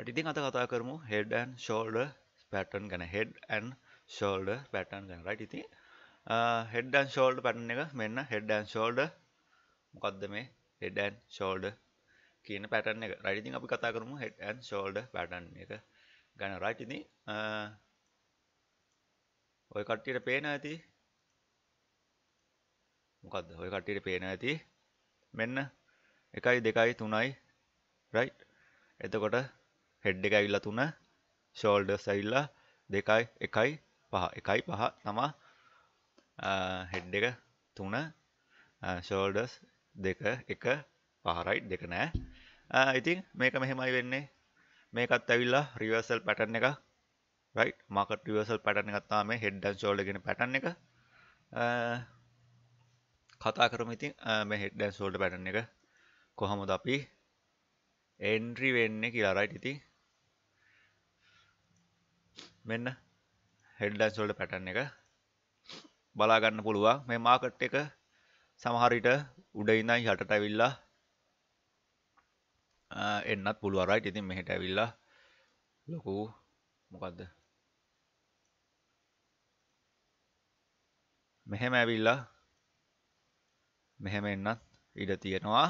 ඉතින් අත කතා කරමු හෙඩ් ඇන් ෂෝල්ඩ පැටන් ගැන හෙඩ් ඇන් ෂෝල්ඩ පැටන් ගැන රයිට් ඉතින් හෙඩ්ඩන් ෂෝල්ඩ පැටන් එක මෙන්න හෙඩ්ඩන් ෂෝල්ඩ මොකක්ද මේ හෙඩ්ඩන් ෂෝල්ඩ කියන පැටන් එක රයිටිතින් අපි කතා කරමු හෙඩ්ඇන් ෂෝල්ඩ පැටන් එක ගැන රයිටිති ඔය කට්ටියට පේන ඇති මොකක්ද ඔය කට්ටියට පේන ඇති මෙන්න එකයි දෙකයි තුනයි රයි් එතකොට හෙඩ් එක ඇවිල්ලා තුන ෂෝල්ඩර්ස් ඇවිල්ලා දෙකයි එකයි පහ එකයි පහ තමා හෙඩ් එක තුන ෂෝල්ඩස් දෙක එක පහරයිට් දෙක නෑ ඉතින් මේක මෙහෙමයි වෙන්නේ මේකත් ඇවිල්ලා රිවර්සල් පැටන් එක රයි මකට රිවර්සල් පැටන එකත්තා මේ හෙඩ්ඩන් ෝල්ඩගෙන පැටන් එක කතා කරම ඉතින් මේ හෙඩ්ඩන් සෝල්ඩ පැටන් එක කොහොමද අපි එන්ට්‍රි වෙන්න කියලාරයිට ඉතින් මෙන්න හෙඩ්ලයින්ස් වලට පැටර්න් එක බලා ගන්න පුළුවන් මේ මාකට් එක සමහර විට උඩ ඉඳන් යටට ඇවිල්ලා එන්නත් පුළුවන් right ඉතින් මෙහෙට ඇවිල්ලා ලොකු මොකද්ද මෙහෙම ඇවිල්ලා මෙහෙම එන්නත් ඉඩ තියෙනවා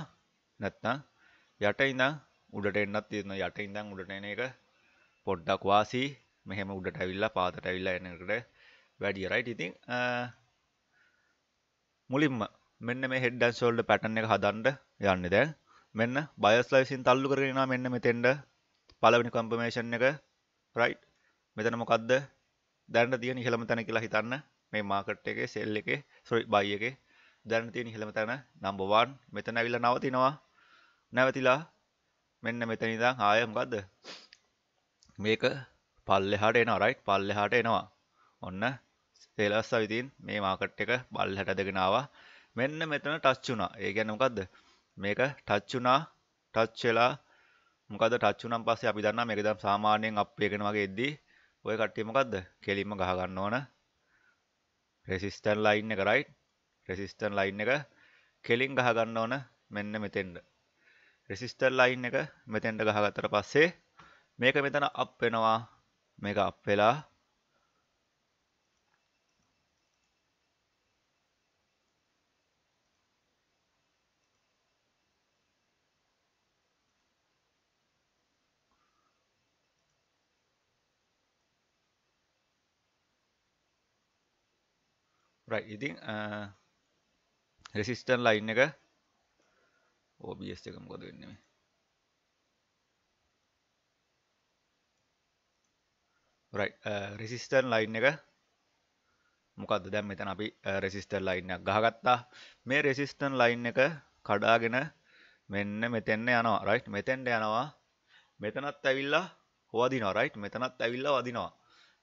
නැත්නම් යට ඉඳන් උඩට එන්නත් තියෙනවා යට ඉඳන් උඩට එන එක පොඩ්ඩක් වාසි මෙහෙම උඩට ඇවිල්ලා පාතට ඇවිල්ලා එනකට වැඩිය රයිට් ඉතින් මුලින්ම මෙන්න මේ හෙඩ් ඇන් ෂෝල්ඩර් පැටර්න් එක හදන්න යන්නේ දැන් මෙන්න බයස් ලයිසින් තල්ලු කරගෙන යනවා මෙන්න මෙතෙන්ද පළවෙනි කම්පර්මේෂන් එක රයිට් මෙතන මොකද්ද දැනට තියෙන ඉහළම තැන කියලා හිතන්න මේ මාකට් එකේ සෙල් එකේ සොරි බයි එකේ දැනට තියෙන ඉහළම තැන නම්බර් 1 මෙතන ඇවිල්ලා නවතිනවා නැවතිලා මෙන්න මෙතන ඉඳන් ආය මොකද්ද මේක පල්ලෙහාට එනවා රයිට් පල්ලෙහාට එනවා ඔන්න සේලස්ස විතින් මේ මාකට් එක බල් හැට දෙගෙනවා මෙන්න මෙතන ටච්චුනා ඒ ගැන මොකක්ද මේක ටච්චුනා ටච්චලා මොකද ටච්චුනම් පස්සේ අපි දන්න මේක දම් සාමාන්‍යයෙන් අප් එකන වගේ එද්දී ඔය කට්ටිය මොකක්ද කෙලින්ම ගහගන්න ඕන රෙසිස්ටන් ලයින් එක රයිට් රෙසිස්ටන් ලයින් එක කෙලින් ගහගන්න ඕන මෙන්න මෙතෙන්ට රෙසිස්ටර් ලයින් එක මෙතෙන්ට ගහගත්තට පස්සේ මේක මෙතන අප් වෙනවා මේක අප් වෙලා ඉතින් රෙසිස්ටන් ලයින් එක ඔබස් එක මොකද වෙන්නේ මේ රෙසිස්ටර් ලයින් uh, එක මොකක්ද දැම් මෙතන අපි රෙසිස්ටර් uh, ලයින්යක් ගහගත්තා මේ රෙසිස්ටන් ලයින් එක කඩාගෙන මෙන්න මෙතෙන්න යනවා රයිට් මෙතෙන්ට යනවා මෙතනත් ඇවිල්ලා හෝදිනවා රයිට් මෙතනත් ඇවිල්ලා වදිනවා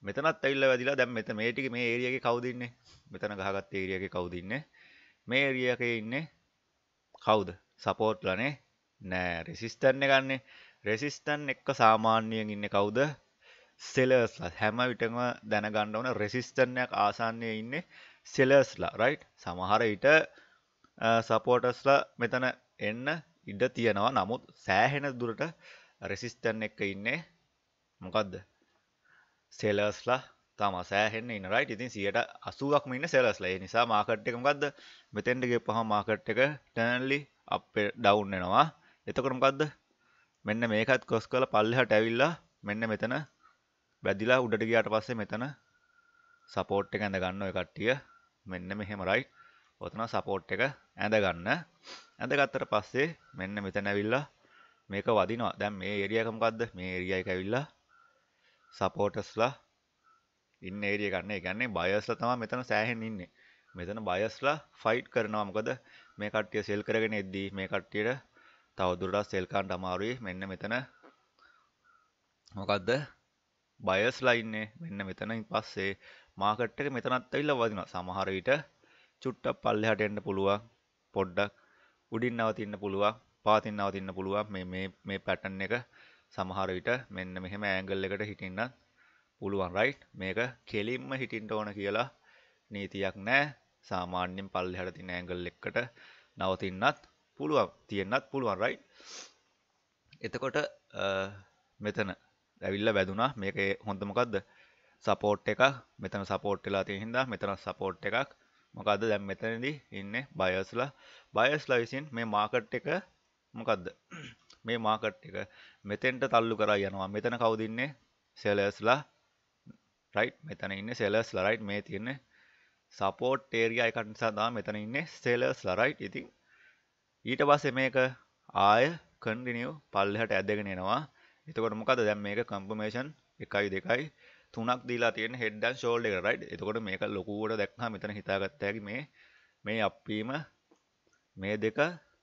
මෙතනත් ඇවිල්ල වැදිලා දැම් මෙත මේටික මේ ඒරියක කවුදින්නේ මෙතන ගහගත් ඒරියක කවුදින්නේ මේ ඒරියක ඉන්නේ කවුද සපෝට්ලනේ නෑ රෙසිස්ටර්න ගන්නේ රෙසිස්ටන් එක්ක සාමාන්‍යයෙන් ඉන්න කවුද සෙලර්ස්ලා හැම විටම දැනගණ්ඩවන රෙසිස්ටර්නයක් ආසන්නය ඉන්න සෙලර්ස්ලා රයිට් සමහර ඉට සපෝටස්ලා මෙතන එන්න ඉඩ තියෙනවා නමුත් සෑහෙන දුරට රෙසිස්ටන් එක ඉන්නේ මොකක්ද සෙලර්ස්ලා තම සෑහෙන් ඉන්නරයිට ඉතින් සියට අසුවක්ම ඉන්න සෙලස්ලා නිසා මාකට් එක මොකක්ද මෙතෙන්ටගේ පහ මාකට් එක ටනල්ලි අප ඩවුන්නවා එතකොටමකක්ද මෙන්න මේකත් කොස් කල පල්ලෙහට ඇවිල්ලා මෙන්න මෙතන වැදිලා උඩට ගියාට පස්සේ මෙතන සපෝට් එක ඇඳ ගන්න ඔය කට්ටිය මෙන්න මෙහෙම රයිට් ඔතන සපෝට් එක ඇඳ ගන්න ඇඳ ගත්තට පස්සේ මෙන්න මෙතන ඇවිල්ලා මේක වදිනවා දැන් මේ ඒරියා එක මොකද්ද මේ ඒරියා එක ඇවිල්ලා සපෝටර්ස්ලා ඉන්න ඒරිය ගන්න ඒ කියන්නේ බයස්ලා තමයි මෙතන සෑහෙන්න ඉන්නේ. මෙතන බයස්ලා ෆයිට් කරනවා මොකද මේ කට්ටිය සෙල් කරගෙන එද්දී මේ කට්ටියට තවදුරටත් සෙල් කරන්න අමාරුයි. මෙන්න මෙතන මොකද්ද බයස් ලයින්නේ මෙන්න මෙතනින් පස්සේ මාකට් එක මෙතනත් ඇවිල්ලා වදිනවා. සමහර විට චුට්ටක් පල්ලෙහාට එන්න පුළුවන්. පොඩ්ඩක් උඩින් නවතින්න පුළුවන්. පාතින් නවතින්න පුළුවන්. මේ මේ මේ පැටර්න් එක සමහර විට මෙන්න මෙහෙම ඇන්ගල් එකට හිටින්නත් පුළුවන්. රයිට්. මේක කෙලින්ම හිටින්න ඕන කියලා නීතියක් නැහැ. සාමාන්‍යයෙන් පල්ලෙහාට තියෙන ඇන්ගල් එකකට නවතින්නත් පුළුවන්. තියෙන්නත් පුළුවන්. රයිට්. එතකොට මෙතන ඇවිල්ල වැදුනා මේක හොඳමකක්ද සපෝට් එක මෙතන සපෝට් වෙලා තියෙහින්දා මෙතන සපෝට් එකක් මොකක්ද දැම් මෙතනදී ඉන්න බයස්ලා බයස්ලා විසින් මේ මාකට් එක මොකක්ද මේ මාකට් එක මෙතෙන්ට තල්ලු කරා යනවා මෙතන කවුද ඉන්නේ සෙලර්ස්ලා රයිට් මෙතන ඉන්න සෙලර්ස් ලරයිට් මේ තියන්නේ සපෝට් ේරිය එකනිසා දා මෙතන ඉන්න සෙලර්ස් ලරයිට් ඉතින් ඊට පස්ස මේක ආය කන්ඩිනියව් පල්ලහට ඇදගෙනෙනවා එතකොට මොකද දැම් මේක කම්පමේෂන් එකයි දෙකයි තුනක් දීලා තියෙන හෙඩ්ඩන් ෂෝල්ඩ එක රයිඩ් එතකොට මේක ලොකුවට දැක්හා මෙතන හිතාගත්තහැකි මේ මේ අප්පීම මේ දෙක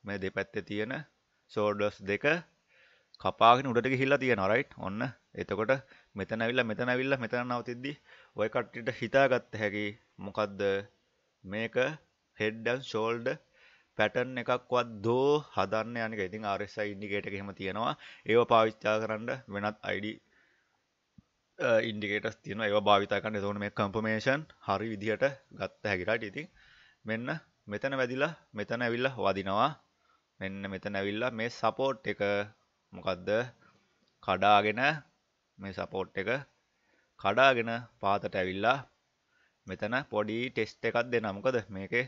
මේ දෙපැත්ත තියෙන ෂෝඩස් දෙක කපාගෙන උඩට ගිහිල්ලා තියෙන රයිට් ඔන්න එතකොට මෙතන ඇවිල්ලා මෙතන ඇවිල්ලා මෙතන නවතිද්දි ඔය කට්ටිට හිතාගත්ත හැකි මොකද්ද මේක හෙඩ්ඩන් ෂෝල්ඩ පැටර්න් එකක්වත් දෝ හදන්න යනක ඉතින් RSI ඉන්ඩිකේට එකහෙම තියෙනවා ඒව පාවිච්චා කරන්න වෙනත් අයිඩ ඉන්ඩිකේට තියන ඒ භාවිතාකන්න තවන මේ කම්පමේෂන් හරි විදිහට ගත්ත හැකිරට ඉතින් මෙන්න මෙතන වැදිලා මෙතන ඇවිල්ල වදිනවා මෙන්න මෙතන ඇවිල්ලා මේ සපෝට් එක මොකක්ද කඩාගෙන මේ සපෝට් එක කඩාගෙන පාතට ඇවිල්ලා මෙතන පොඩි ටෙස්ට් එකක් දෙන මොකද මේකේ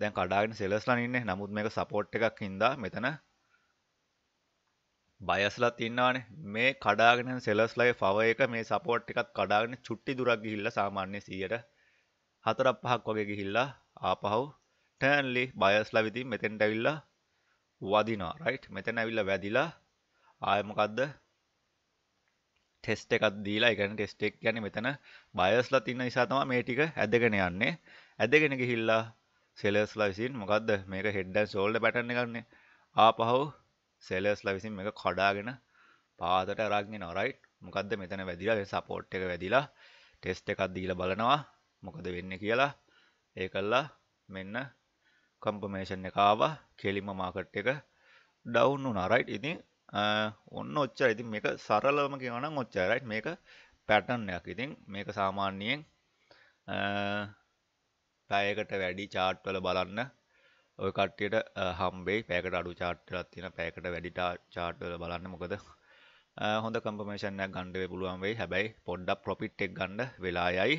දැන් කඩාගෙන සෙලස්ලන් ඉන්නේ නමුත් මේක සපෝට් එකක් හින්දා මෙතන බයස්ලත් ඉන්නවානේ මේ කඩාගෙන සෙලස්ලගේ පව එක මේ සපෝට් එකත් කඩාගෙන චුට්ටි දුරක් ගිහිල්ලා සාමාන්‍ය 100ට හතරක් පහක් වගේ ගිහිල්ලා ආපහු ටර්න්ලි බයස්ලා විතින් මෙතෙන්ට ඇවිල්ලා වදිනවා රයිට් මෙතන ඇවිල්ලා වැදිලා ආයෙ මොකද්ද ටෙස්ට එකක් දීලා එකන ටෙස්ටෙක් ගැන මෙතන බයස්ලත් ඉන්න නිසා තම මේ ටික ඇදගෙන යන්නේ ඇදගෙන ගිහිල්ලා සෙලස් ලයිසින් මොකක්ද මේක හෙඩ්ඩන් සෝල්ඩ පැටන්න කරන්නේ ආපහු සෙලස් ලවිසින් එක කොඩාගෙන පාතට අරක්ගෙන නොරයිට් මොකක්ද මෙතන වැදිලා සපෝට් එක වැදිලා ටෙස්ට එකක් දීල බලනවා මොකද වෙන්න කියලා ඒ කල්ලා මෙන්න කම්පමේෂන් එකාව කෙලිම මාකට් එක ඩවුන් වුන රයිට් ඉතින් ඔන්න ඔච්චර ඉතින් මේක සරලම කියවනම් ඔච්චරයිට් මේක පැටන්නයක් ඉතින් මේක සාමාන්‍යයෙන් පැයකට වැඩි chart වල බලන්න ඔය කට්ටියට හම්බෙයි පැයකට අඩු chart එකක් තියෙන පැයකට වැඩි chart වල බලන්න මොකද හොඳ කම්පර්මේෂන් එකක් ගන්න වෙයි පුළුවන් වෙයි හැබැයි පොඩ්ඩක් profit එක ගන්න වෙලා යයි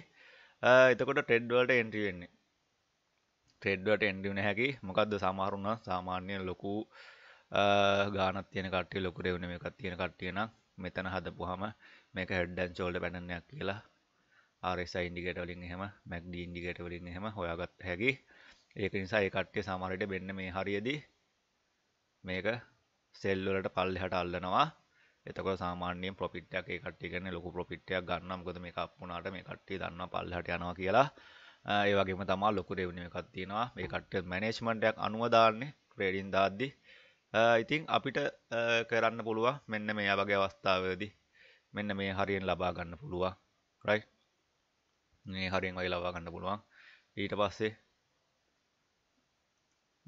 එතකොට trade වලට entry වෙන්නේ trade වලට entry වෙන හැකි මොකද්ද සමහරුන සාමාන්‍ය ලොකු ගානක් තියෙන කට්ටිය ලොකු revenue එකක් තියෙන කට්ටිය නම් මෙතන හදපුවාම මේක head and shoulder pattern එකක් කියලා RSI ඉන්ඩිකේට වලින් එහෙම මැක්ඩ ඉන්ඩිකේට වලින් එහෙම හොයාගත් හැකි ඒක නිසා ඒ කට්ටිය සමහරට මෙන්න මේ හරියදී මේක සෙල් වලට පල්ලෙහාට අල්ලනවා එතකොට සාමාන්‍යයෙන් ප්‍රොෆිට් එකක් ඒ කට්ටිය කියන්නේ ලොකු ප්‍රොෆිට් එකක් ගන්නවා මොකද මේක අප් වුණාට මේ කට්ටිය දන්නවා පල්ලෙහාට යනවා කියලා ඒ වගේම තමා ලොකු රෙවෙනියු එකක් තියෙනවා මේ කට්ටිය මැනේජ්මන්ට් එකක් අනුව දාන්නේ ට්‍රේඩින් දාද්දි ඉතින් අපිට කරන්න පුළුවන් මෙන්න මේ වගේ අවස්ථාවේදී මෙන්න මේ හරියෙන් ලබා ගන්න පුළුවන් රයිට් මේ හරියෙන් වගේ ලබා ගන්න පුළුවන් ඊට පස්සේ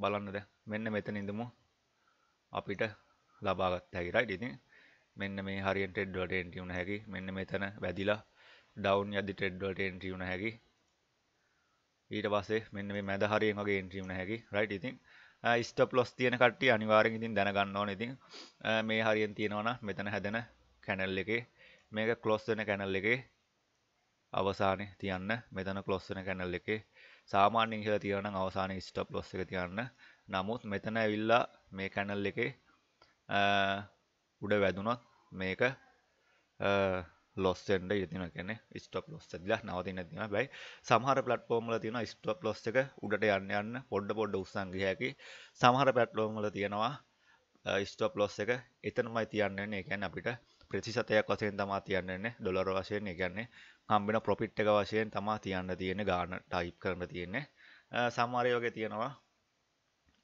බලන්නද මෙන්න මෙතන ඉඳමු අපිට ලබා ගත්ත හැකි රයිට් ඉතින් මෙන්න මේ හරියට ට්‍රෙඩ් වලට එන්ට්‍රි වුණ හැකි මෙන්න මෙතන වැදිලා ඩවුන් යද්දි ට්‍රෙඩ් වලට එන්ට්‍රි වුණ හැකි ඊට පස්සේ මෙන්න මේ මැද හරියෙන් වගේ එන්ට්‍රි වුණ හැකි රයිට් ඉතින් ස්ටප් ලොස් තියෙන කට්ටිය අනිවාරෙන් ඉතින් දැනගන්න ඕන ඉතින් මේ හරියෙන් තියෙනවන මෙතන හැදෙන කැනල් එකේ මේක ක්ලොස් වෙන කැනල් එකේ අවසානය තියන්න මෙතන කලොස්සන කැනල් එකේ සාමාන්‍ය ඉහල තියන අවසාන ස්ටප් ලොස් එක තියන්න නමුත් මෙතන ඇවිල්ලා මේ කැනල් එකේ උඩ වැදුනොත් මේක ලොස්සෙන්ඩ යතින කෙන ස්ටප ලොස් දිලා නවති නැතින බැයි සහර පලට්ෆෝර්ම්ල තින ස්ටප ලොස් එක උඩට යන්න යන්න පොඩ්ඩ පොඩ්ඩ උත්සංග හැකි සමහර පැට්ලෝම්ල තියෙනවා ස්ටප් ලොස් එක එතනමයි තියන්නන්නේ එකැන අපිට ප්‍රතිශතයක් වසයෙන් තමා තියන්නන්නේ ඩොලර වශයෙන් ගැන්නේ හම්බෙන පොපිට් එක වශයෙන් තමා තියන්න තියෙන ගාන ටයිප් කරන්න තියෙන්නේ සමහරය වගේ තියෙනවා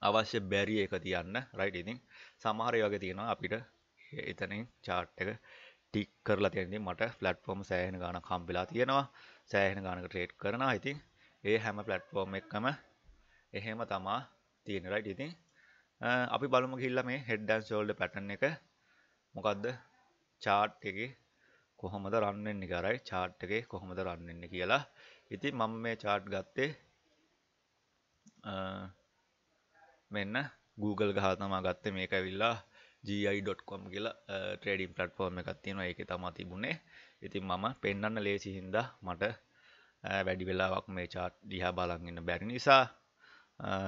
අවශ්‍ය බැරි එක තියන්න රයිට් ඉතින් සමහරය වගේ තියෙනවා අපිට එතනින් චාට් එක ටික් කරලා තියෙනදී මට ප්ලැට්ෆෝම් සෑහෙන ගාණක් හම්බෙලා තියෙනවා සෑහෙන ගාණක ට්‍රේඩ් කරනවා ඉතින් ඒ හැම ප්ලැට්ෆෝම් එකම එහෙම තමා තියෙන රයිට් ඉතින් අපි බලමු ගිහිල්ලා මේ හෙඩ් ඇන් ෂෝල්ඩර් පැටර්න් එක මොකද්ද චාට් එකේ කොහොමද රන් වෙන්නේ කරයි chart එකේ කොහොමද රන් වෙන්නේ කියලා. ඉතින් මම මේ chart ගත්තේ මෙන්න Google ගහලා තමයි ගත්තේ මේක ඇවිල්ලා gi.com කියලා trading platform එකක් තියෙනවා. ඒකේ තමයි තිබුණේ. ඉතින් මම පෙන්වන්න ලේසි හින්දා මට වැඩි වෙලාවක් මේ chart දිහා බලන් ඉන්න බැරි නිසා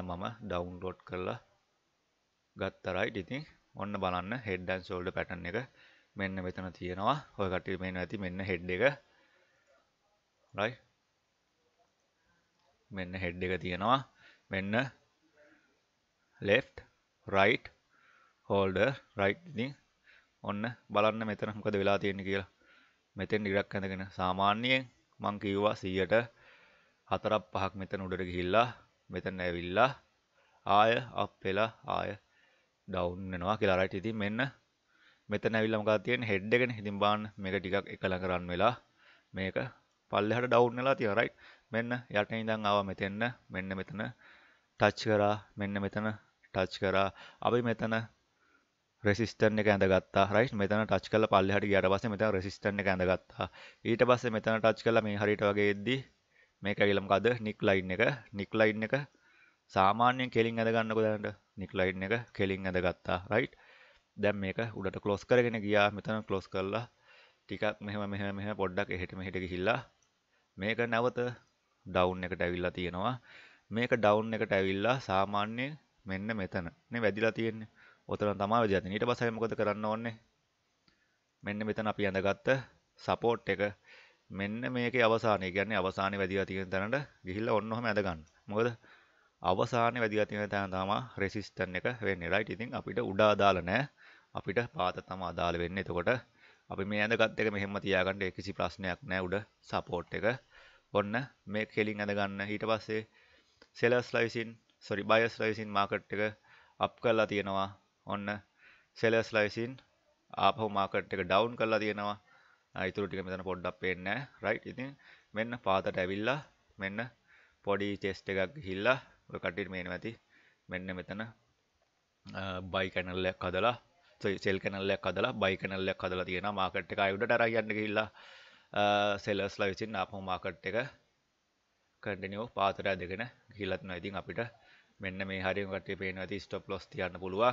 මම download කරලා ගත්තරයි. ඉතින් ඔන්න බලන්න head and shoulder pattern එක මෙන්න මෙතන තියෙනවා ඔය කටේ මෙන්න ඇති මෙන්න හෙඩ් එක රයි මෙන්න හෙඩ් එක තියෙනවා මෙන්න left right holder right ඉතින් ඔන්න බලන්න මෙතන මොකද වෙලා තියෙන්නේ කියලා මෙතෙන් ඉරක් ඇඳගෙන සාමාන්‍යයෙන් මං කිව්වා 100ට 4ක් 5ක් මෙතන උඩට ගිහිල්ලා මෙතන ඇවිල්ලා ආය අප් වෙලා ආය ඩවුන් වෙනවා කියලා රයිට් ඉතින් මෙන්න මෙතන ඇවිල්ලා මොකක්ද තියෙන්නේ හෙඩ් එකනේ ඉතින් බලන්න මේක ටිකක් එකලඟ රන් වෙලා මේක පල්ලෙහාට ඩවුන් වෙලා තියෙනවා රයිට් මෙන්න යට ඉඳන් ආවා මෙතෙන්න මෙන්න මෙතන ටච් කරා මෙන්න මෙතන ටච් කරා අපි මෙතන රෙසිස්ටන් එක ඇඳගත්තා රයිට් මෙතන ටච් කළ පල්ලෙහාට ගියාට පස්සේ මෙතන රෙසිස්ටන් එක ඇඳගත්තා ඊට පස්සේ මෙතන ටච් කළා මේ හරියට වගේ එද්දි මේක ඇවිල්ලා මොකද නික් ලයින් එක නික් ලයින් එක සාමාන්‍යයෙන් කෙලින් ඇඳගන්නකො දැනට නික් ලයින් එක කෙලින් ඇඳගත්තා රයිට් දැම් මේක උඩට කලෝස් කරගෙන ගියා මෙතන කලෝස් කරලා ටිකක් මෙහම මෙහ මෙහ පොඩ්ඩක් එහෙට මෙහිට හිල්ලා මේක නැවත ඩවුන් එකට ඇවිල්ලා තියෙනවා මේක ඩවුන් එකට ඇවිල්ලා සාමාන්‍ය මෙන්න මෙතන නේ වැදිලා තියෙන්නේ ඔතන තමයි වැදිලා තියෙන්නේ ඊට පස්සේ මොකද කරන්න ඕනේ මෙන්න මෙතන අපි අඳගත්ත සපෝට් එක මෙන්න මේකේ අවසානය කියන්නේ අවසානයේ වැදිලා තියෙන තැනට ගිහිල්ලා ඔන්න ඔහම ඇඳ ගන්න මොකද අවසානයේ වැදිලා තියෙන තැන තමයි රෙසිස්ටන් එක වෙන්නේ රයිට් ඉතින් අපිට උඩා දාලා නැහැ අපිට පාත තම අදාළ වෙන්න එතකොට අපි මේ ඇඳගත් එක මෙහෙම තියාගන්න කිසි ප්‍රශ්නයක් නෑ උඩ සපෝට් එක ඔන්න මේ කෙලින් ඇඳගන්න ඊට පස්සේ සෙලස්ලා විසින් සොරි බයස්ලා විසින් මාකට් එක අප් කරලා තියෙනවා ඔන්න සෙලස්ලා විසින් ආපහු මාකට් එක ඩවුන් කරලා තියෙනවා ඉතුරු ටික මෙතන පොඩ්ඩක් පේන්නේ නැහැ රයිට් ඉතින් මෙන්න පාතට ඇවිල්ලා මෙන්න පොඩි ටෙස්ට් එකක් ගිහිල්ලා ඔය කට්ටියට මේනවා ඇති මෙන්න මෙතන බයි කැනල්ලයක් හදලා සෙල් කනල්ලයක් කදලා බයි කනල්ලයක් කදලා තියෙන මාකට් එක අයුඩට අරයන්න කිල්ලා සෙලස්ලා විසින් අපහෝ මාකට් එක කටිනියෝ පාතර දෙගෙන ගිලත්න ඉතින් අපිට මෙන්න මේ හරි කටේ පේන ඇති ස්ටොප් ලොස් තියන්න පුළුව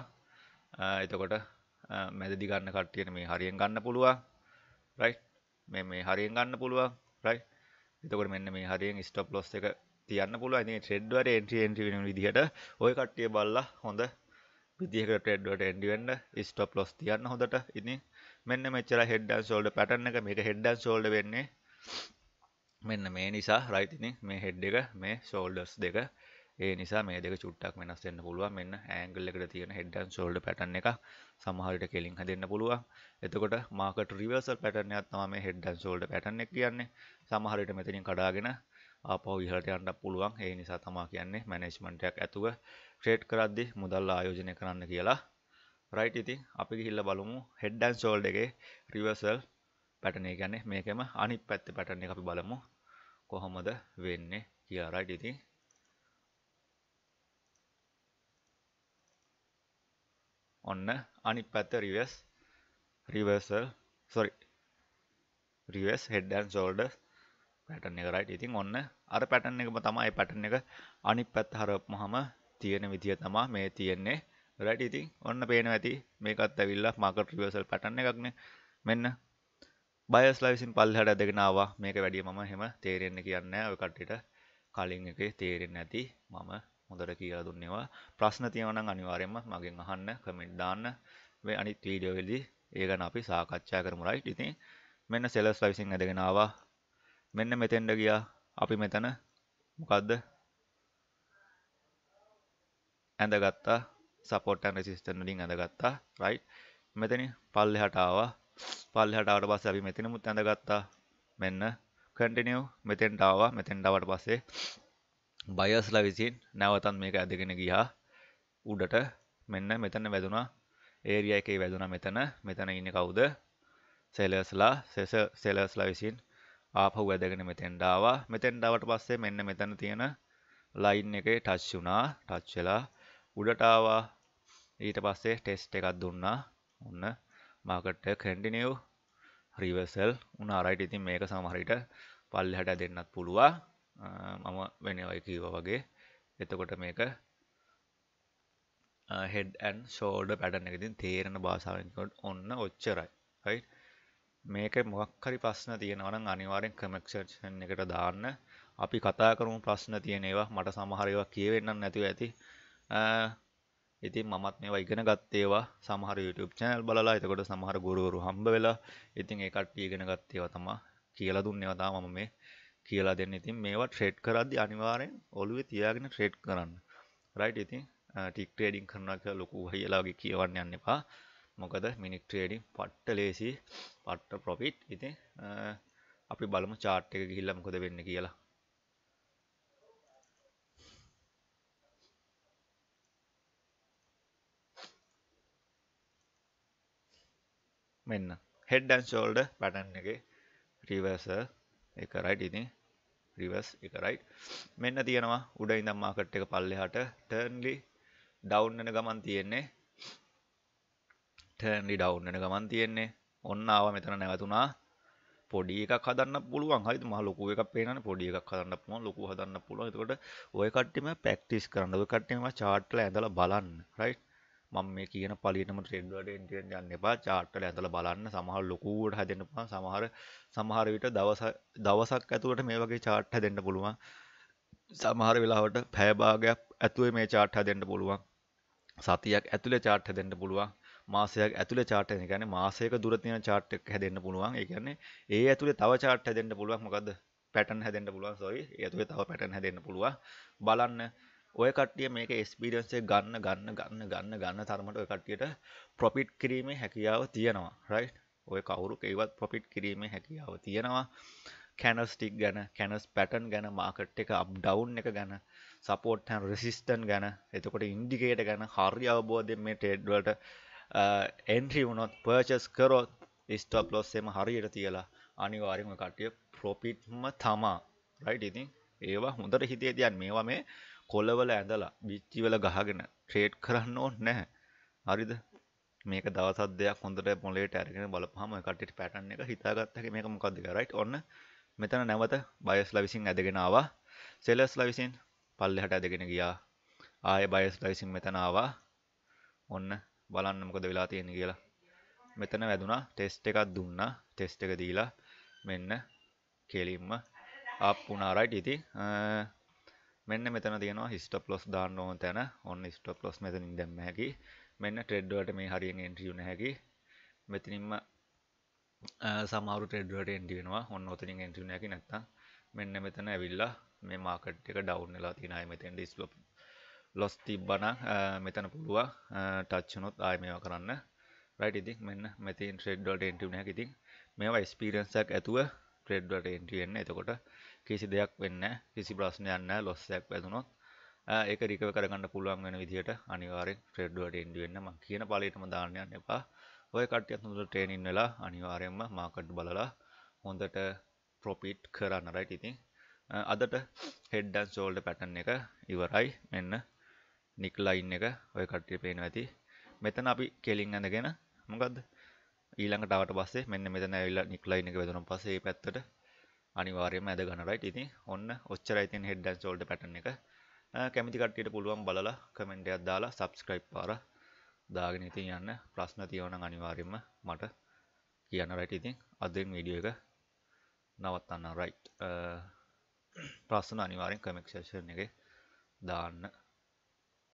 එතකොට මැදදි ගන්න කට්ටියට මේ හරියෙන් ගන්න පුළුව රයි් මේ මේ හරියෙන් ගන්න පුළුව රයි් එතකොට මෙන්න මේ හරියෙන් ස්ටොප් ලොස් එක තියන්න පුළුව ඉතින් ට්‍රෙඩ්වර එන්ට්‍රි එන්ට්‍රි වෙන විදිහට ඔය කට්ටිය බලලා හොඳ විදිහකට ටෙඩ්ඩුවට එන්ඩිවෙන්න ස්ටොප් ලොස් තියන්න හොඳට ඉතින් මෙන්න මෙච්චර හෙඩ්ඩන් සෝල්ඩ පැටර්න් එක මේක හෙඩ්ඩන් සෝල්ඩ වෙන්නේ මෙන්න මේ නිසා රයිට් ඉතින් මේ හෙඩ් එක මේ ෂෝල්ඩර්ස් දෙක ඒ නිසා මේ දෙක චුට්ටක් වෙනස් වෙන්න පුළුවන් මෙන්න ඇන්ගල් එකට තියෙන හෙඩ්ඩන් ෂෝල්ඩ පැටර්න් එක සමහර විට කෙලින් හැදෙන්න පුළුවන් එතකොට මාකට් රිවර්සල් පැටර්න් එකක් තමයි මේ හෙඩ්ඩන් ෂෝල්ඩ පැටර්න් එක කියන්නේ සමහර විට මෙතනින් කඩාගෙන ආපහු ඉහළට යන්න පුළුවන් ඒ නිසා තමයි කියන්නේ මැනේජ්මන්ට් එකක් ඇතුව ක්‍රේට් කරද්දි මුදල් ආයෝජනය කරන්න කියලා රයිට් ඉතින් අපි ගිහිල්ලා බලමු හෙඩ් ඇන් ෂෝල්ඩ් එකේ රිවර්සල් පැටර්න් එක කියන්නේ මේකෙම අනිත් පැත්තේ පැටර්න් එක අපි බලමු කොහොමද වෙන්නේ කියලා රයිට් ඉතින් ඔන්න අනිත් පැත්ත reverse reversal sorry reverse head and shoulders pattern එක රයිට් ඉතින් ඔන්න අර පැටර්න් එකම තමයි පැටර්න් එක අනිත් පැත්ත හරවපුවාම තියෙන විදිහ තමා මේ තියෙන්නේ රට ඉතින් ඔන්න පේන ඇති මේකත් ඇවිල්ලා මකට රිවර්සල් පටන්න එකක්න මෙන්න බයස්ලා විසින් පල්හට ඇදගෙනවා මේක වැඩිය මම හෙම තේරෙන්න්න කියන්න ඔය කට්ටිට කලින් එක තේරෙන් ඇති මම හොඳට කියලා දුන්නවා ප්‍රශ්න තියෙනවනම් අනිවාර්යෙන්ම මගෙන් අහන්න කමෙන්ට් දාන්න මේ අනිත් වීඩියෝ වෙලදී ඒ ගැන අපි සාකච්ඡා කරමු රයිට් ඉතින් මෙන්න සෙලස් ලයිසින් ඇදගෙනවා මෙන්න මෙතෙන්ඩ ගියා අපි මෙතන මොකක්ද ඇඳගත්තා සපොට්ටන් රෙසිස්ටන්ලින් ඇඳගත්තා රයි් මෙතනි පල්ලෙ හටාවා පල්ලෙ හටාට පස්ස අපි මෙතින මුත් ඇඳගත්තා මෙන්න කටිනියව් මෙතෙන්ටාවා මෙතෙන්ටාවට පස්සේ බයස්ලා විසින් නැවතන් මේක ඇදගෙන ගිහා උඩට මෙන්න මෙතන වැදුනා ඒරිය එකේ වැදුන මෙතන මෙතන ඉන්න කවුද සෙලස්ලා සෙස සෙලස්ලා විසින් ආපහු වැදගෙන මෙතෙන්ඩාවා මෙතෙන්ඩාවට පස්සේ මෙන්න මෙතන තියෙන ලයින් එකේ ටච් වුණා ටච් වෙලා උඩට ආවා ඊට පස්සේ ටෙස්ට් එකක් දුන්නා ඔන්න මාකට් එක කන්ටිනියු රිවර්සල් වුණා රයිට් ඉතින් මේක සමහර විට පල්ලෙහාට දෙන්නත් පුළුවා මම වෙනවයි කිව්වා වගේ එතකොට මේක හෙඩ් ඇන් ෂෝල්ඩ පැටන් එකකින් තේරෙන භාෂාවෙන් කිව්වොත් ඔන්න ඔච්චරයි රයිට් මේක මොකක් හරි ප්‍රශ්න තියෙනවා නම් අනිවාර්යෙන් කමෙන්ට් සෙක්ෂන් එකට දාන්න අපි කතා කරමු ප්‍රශ්න තියෙන ඒවා මට සමහර ඒවා කියවෙන්නත් නැතුව ඇති ඉතින් මත් මේ ඉගෙන ගත්තේවා සමහර YouTube චැනල් බලලා එතකොට සමහර ගුරුවරු හම්බ වෙලා ඉතින් ඒ කට්ටිය ඉගෙන ගත්තේවා තමා කියලා දුන්නේ තමයි මම මේ කියලා දෙන්නේ. ඉතින් මේවා ට්‍රේඩ් කරද්දී අනිවාර්යෙන් ඔළුවේ තියාගෙන ට්‍රේඩ් කරන්න. රයිට් ඉතින් ටික් ට්‍රේඩින් කරනවා කියලා ලොකු වහියලාගේ කියවන්න යන්න එපා. මොකද මිනිත් ට්‍රේඩින් පට්ට ලේසි, පට්ට ප්‍රොෆිට්. ඉතින් අපි බලමු chart එක ගිහිල්ලා මොකද වෙන්නේ කියලා. මෙන්න හෙඩ්ඩන් ෂෝල්ඩ පැටන් එක රිවර්ස එකරයිට් ඉතින් රිවර්ස් එකරයිට් මෙන්න තියෙනවා උඩ ඉඳම් මාකට් එක පල්ලෙහාට ටර්න්ලි ඩවුන් වෙන ගමන් තියෙන්නේ ටර්න්ලි ඩවුන් වෙන ගමන් තියෙන්නේ ඔන්න ආවා මෙතන නැවතුණා පොඩි එකක් හදන්න පුළුවන් හරිද මහ ලොකු එකක් පේනවනේ පොඩි එකක් හදන්න පුළුවන් ලොකු හදන්න පුළුවන් එතකොට ওই කට්ටියම ප්‍රැක්ටිස් කරන්න ওই කට්ටියම චාට් වල ඇඳලා බලන්න රයිට් මම මේ කියන පලියටම ට්‍රෙන්ඩ්වලට එන්ටෙන් යන්න එපා චාට්ටල ඇඳලා බලන්න සමහර ලොකුවට හැදෙන්න පුළුවන් සමහර සමහර විට දවස දවසක් ඇතුළට මේ වගේ චාට් හැදෙන්න පුළුවන් සමහර වෙලාවට පැය භාගයක් ඇතුලේ මේ චාට් හැදෙන්න පුළුවන් සතියක් ඇතුලේ චාට් හැදෙන්න පුළුවන් මාසයක් ඇතුලේ චාට් හැදෙන කියන්නේ මාසයක දුර තියෙන චාට් එකක් හැදෙන්න පුළුවන් ඒ කියන්නේ ඒ ඇතුලේ තව චාට් හැදෙන්න පුළුවන් මොකද්ද පැටර්න් හැදෙන්න පුළුවන් සෝරි ඒ ඇතුලේ තව පැටර්න් හැදෙන්න පුළුවන් බලන්න ඔය කට්ටිය මේක ස්පිරියන්සේ ගන්න ගන්න ගන්න ගන්න ගන්න තරමට ඔය කට්ටියට ප්‍රොපිට් කිරීමේ හැකියාව තියෙනවා රයි් ඔය කවුරු ඒවත් ප්‍රොපිට් කිරීමේ හැකියාව තියෙනවා කැනස්ටික් ගැන කැනස් පැටන් ගැන මාකට් එක අප් ඩවන්් එක ගැන සපෝට් හැන් රෙසිස්ටන් ගැන එතකොට ඉන්ඩිකේට ගැන හරි අවබෝධය මේ ටෙඩ්වලට එන්ට්‍රී uh, වුණොත් පර්චස් කරොත් ස්ටප් ලොස්සෙම හරියට තියලා අනිවාරෙන්ම කටිය ප්‍රොපිට්ම තමා රයිට් ඉතින් ඒවා හොඳට හිතේ තියන් මේවා මේ කොලවල ඇඳලා බිච්චිවල ගහගෙන ට්‍රේඩ් කරන්න ඕනේ නැහැ. හරිද? මේක දවසක් දෙයක් හොඳට මොලේට අරගෙන බලපහම කටට පැටන් එක හිතාගත්ත හැකි මේක මොකක්ද කියලා රයිට් ඔන්න මෙතන නැවත බයස්ලා විසින් ඇදගෙන ආවා සෙලස්ලා විසින් පල්ලෙහාට ඇදගෙන ගියා ආයේ බයස්ලා විසින් මෙතන ආවා ඔන්න බලන්න මොකද වෙලා තියෙන්නේ කියලා මෙතන වැදුනා ටෙස්ට් එකක් දුන්නා ටෙස්ට් එක දීලා මෙන්න කෙලින්ම අප් වුණා රයිට් ඉතින් මෙන්න මෙතන තියෙනවා ස්ටොප් ලොස් දාන්න ඕන තැන ඔන්න ස්ටොප් ලොස් මෙතනින් දැම්ම හැකි මෙන්න ට්‍රෙඩ් වලට මේ හරියෙන් එන්ට්‍රි වුණ හැකි මෙතනින්ම සමහර ට්‍රෙඩ් වලට එන්ට්‍රි වෙනවා ඔන්න ඔතනින් එන්ට්‍රි වුණ හැකි නැත්තම් මෙන්න මෙතන ඇවිල්ලා මේ මාකට් එක ඩවුන් වෙලා තියෙන අය මෙතෙන් ස්ලොප් ලොස් තිබ්බනම් මෙතන පුළුවන් ටච් වුණොත් ආයෙ මේවා කරන්න රයිට් ඉතින් මෙන්න මෙතෙන් ට්‍රෙඩ් වලට එන්ට්‍රි වුණ හැකි ඉතින් මේවා එක්ස්පීරියන්ස් එකක් ඇතුව ට්‍රෙඩ් වලට එන්ට්‍රි වෙන්න එතකොට කිසි දෙයක් වෙන්න කිසි ප්‍රශ්නයන්න ලොස්සයක් වැදුනොත් ඒක රිකව කරගන්න පුළුවන් වෙන විදිහට අනිවාරෙන් ට්‍රෙඩ්ඩුවට එන්ඩි වෙන්න ම කියන පලටම දානයන්න එපා ඔය කටයත් මුදු ට්‍රේනින් වෙලා අනිවාරයෙන්ම මාකට් බලලා හොඳට ප්‍රොපිට් කරන්න රයිට ඉතින් අදට හෙඩ්ඩන් සෝල්ඩ පැටන් එක ඉවරයි මෙන්න නික්ලයින් එක ඔය කට්ටිය පේන ඇති මෙතන අපි කෙලින් ඇඳගෙන මොකක්ද ඊළඟ ටවට පස්සේ මෙන්න මෙතන ඇවිල්ලා නික්ලයින් එක වෙදනම් පසේ පැත්තට අනිවාර්යම ඇද ගනරයිට ඉති ඔන්න ඔච්චර ඉතින් හෙඩ්ඩන් සෝල්ඩ පැටන එක කැමිතිකට්ට පුළුවන් බලලා කමෙන්ටයක් දාලා සබස්ක්‍රයිප් පාර දාගෙන ඉතින් යන්න ප්‍රශ්න තියවන අනිවාර්යම මට කියන්න රයිට ඉතින් අදෙන් විඩිය එක නවත්තන්න රයිට් ප්‍රශ්න අනිවාරෙන් කමෙක්ෂේෂන් එක දාන්න